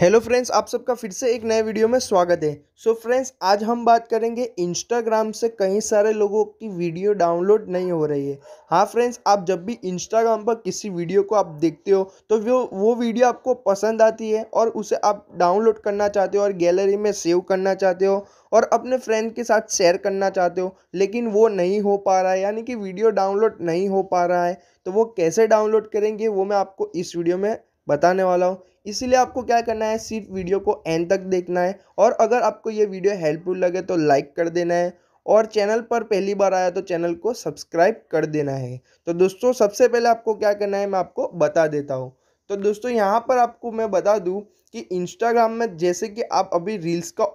hello friends आप सबका फिर से एक नए वीडियो में स्वागत है सो so फ्रेंड्स आज हम बात करेंगे इंस्टाग्राम से कई सारे लोगों की वीडियो डाउनलोड नहीं हो रही है हाँ फ्रेंड्स आप जब भी इंस्टाग्राम पर किसी वीडियो को आप देखते हो तो वो वो वीडियो आपको पसंद आती है और उसे आप डाउनलोड करना चाहते हो और गैलरी में सेव करना चाहते हो और अपने फ्रेंड के साथ शेयर करना चाहते हो लेकिन वो नहीं हो पा रहा है यानी कि वीडियो डाउनलोड नहीं हो पा रहा है तो वो कैसे डाउनलोड करेंगे वो मैं आपको इस वीडियो में बताने वाला हूँ इसीलिए आपको क्या करना है सिर्फ वीडियो को एंड तक देखना है और अगर आपको ये वीडियो हेल्पफुल लगे तो लाइक कर देना है और चैनल पर पहली बार आया तो चैनल को सब्सक्राइब कर देना है तो दोस्तों सबसे पहले आपको क्या करना है मैं आपको बता देता हूँ तो दोस्तों यहाँ पर आपको मैं बता दूँ कि इंस्टाग्राम में जैसे कि आप अभी रील्स का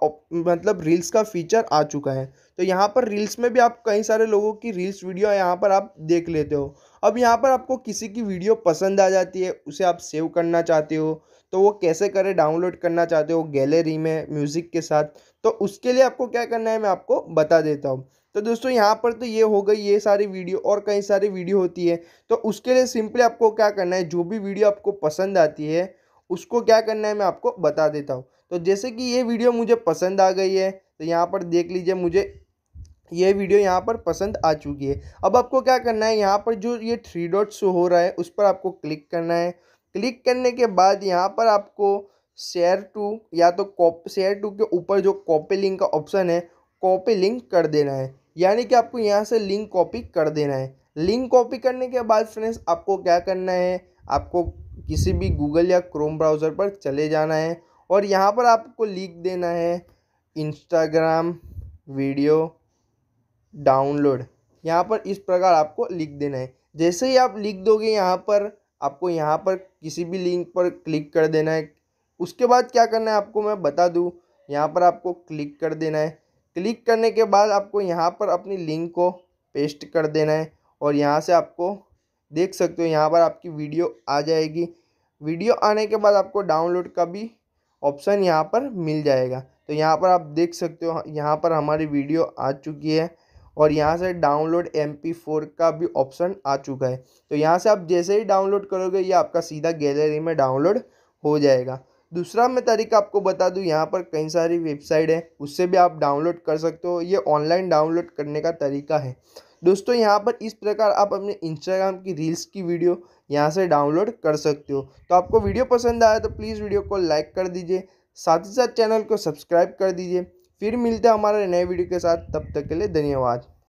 मतलब रील्स का फीचर आ चुका है तो यहाँ पर रील्स में भी आप कई सारे लोगों की रील्स वीडियो यहाँ पर आप देख लेते हो अब यहाँ पर आपको किसी की वीडियो पसंद आ जाती है उसे आप सेव करना चाहते हो तो वो कैसे करें डाउनलोड करना चाहते हो गैलरी में म्यूज़िक के साथ तो उसके लिए आपको क्या करना है मैं आपको बता देता हूँ तो दोस्तों यहाँ पर तो ये हो गई ये सारी वीडियो और कई सारी वीडियो होती है तो उसके लिए सिंपली आपको क्या करना है जो भी वीडियो आपको पसंद आती है उसको क्या करना है मैं आपको बता देता हूँ तो जैसे कि ये वीडियो मुझे पसंद आ गई है तो यहाँ पर देख लीजिए मुझे ये वीडियो यहाँ पर पसंद आ चुकी है अब आपको क्या करना है यहाँ पर जो ये थ्री डॉट शो हो रहा है उस पर आपको क्लिक करना है क्लिक करने के बाद यहाँ पर आपको शेयर टू या तो कॉप शेयर टू के ऊपर जो कॉपी लिंक का ऑप्शन है कॉपी लिंक कर देना है यानी कि आपको यहाँ से लिंक कॉपी कर देना है लिंक कॉपी करने के बाद फ्रेंड्स आपको क्या करना है आपको किसी भी गूगल या क्रोम ब्राउज़र पर चले जाना है और यहाँ पर आपको लिख देना है इंस्टाग्राम वीडियो डाउनलोड यहाँ पर इस प्रकार आपको लिख देना है जैसे ही आप लिख दोगे यहाँ पर आपको यहाँ पर किसी भी लिंक पर क्लिक कर देना है उसके बाद क्या करना है आपको मैं बता दूँ यहाँ पर आपको क्लिक कर देना है क्लिक करने के बाद आपको यहाँ पर अपनी लिंक को पेस्ट कर देना है और यहाँ से आपको देख सकते हो यहाँ पर आपकी वीडियो आ जाएगी वीडियो आने के बाद आपको डाउनलोड का भी ऑप्शन यहाँ पर मिल जाएगा तो यहाँ पर आप देख सकते हो यहाँ पर हमारी वीडियो आ चुकी है और यहाँ से डाउनलोड एम पी फोर का भी ऑप्शन आ चुका है तो यहाँ से आप जैसे ही डाउनलोड करोगे ये आपका सीधा गैलरी में डाउनलोड हो जाएगा दूसरा मैं तरीका आपको बता दूँ यहाँ पर कई सारी वेबसाइट है उससे भी आप डाउनलोड कर सकते हो ये ऑनलाइन डाउनलोड करने का तरीका है दोस्तों यहाँ पर इस प्रकार आप अपने इंस्टाग्राम की रील्स की वीडियो यहाँ से डाउनलोड कर सकते हो तो आपको वीडियो पसंद आया तो प्लीज़ वीडियो को लाइक कर दीजिए साथ ही साथ चैनल को सब्सक्राइब कर दीजिए फिर मिलते हैं हमारे नए वीडियो के साथ तब तक के लिए धन्यवाद